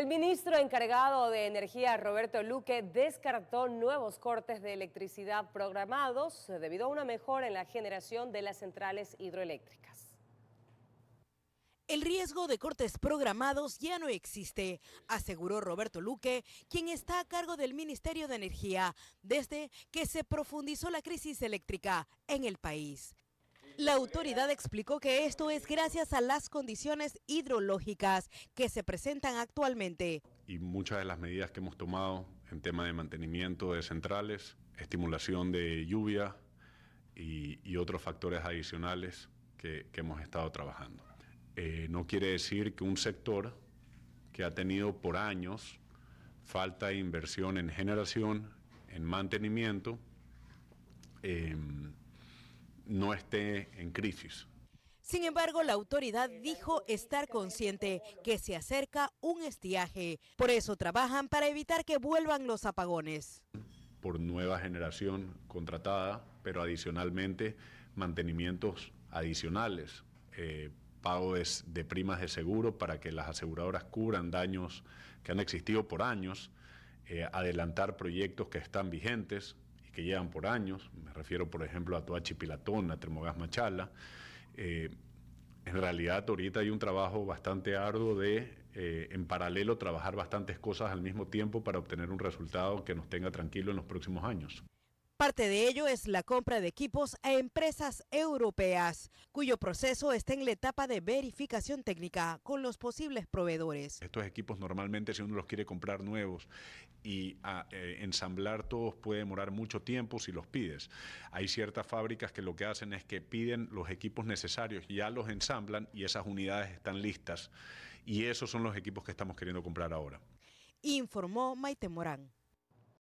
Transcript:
El ministro encargado de Energía, Roberto Luque, descartó nuevos cortes de electricidad programados debido a una mejora en la generación de las centrales hidroeléctricas. El riesgo de cortes programados ya no existe, aseguró Roberto Luque, quien está a cargo del Ministerio de Energía, desde que se profundizó la crisis eléctrica en el país. La autoridad explicó que esto es gracias a las condiciones hidrológicas que se presentan actualmente. Y muchas de las medidas que hemos tomado en tema de mantenimiento de centrales, estimulación de lluvia y, otros factores adicionales que, hemos estado trabajando. Eh, no quiere decir que un sector que ha tenido por años falta de inversión en generación, en mantenimiento, eh, no esté en crisis. Sin embargo, la autoridad dijo estar consciente que se acerca un estiaje. Por eso trabajan para evitar que vuelvan los apagones. Por nueva generación contratada, pero adicionalmente mantenimientos adicionales, eh, pagos de, primas de seguro para que las aseguradoras cubran daños que han existido por años, eh, adelantar proyectos que están vigentes y que llevan por años, me refiero, por ejemplo, a Toachi Pilatón, a Tremogas Machala. Eh, en realidad, ahorita hay un trabajo bastante arduo de, eh, en paralelo, trabajar bastantes cosas al mismo tiempo para obtener un resultado que nos tenga tranquilo en los próximos años. Parte de ello es la compra de equipos a empresas europeas, cuyo proceso está en la etapa de verificación técnica con los posibles proveedores. Estos equipos normalmente si uno los quiere comprar nuevos y ah, eh, ensamblar todos puede demorar mucho tiempo si los pides. Hay ciertas fábricas que lo que hacen es que piden los equipos necesarios, ya los ensamblan y esas unidades están listas. Y esos son los equipos que estamos queriendo comprar ahora. Informó Maite Morán.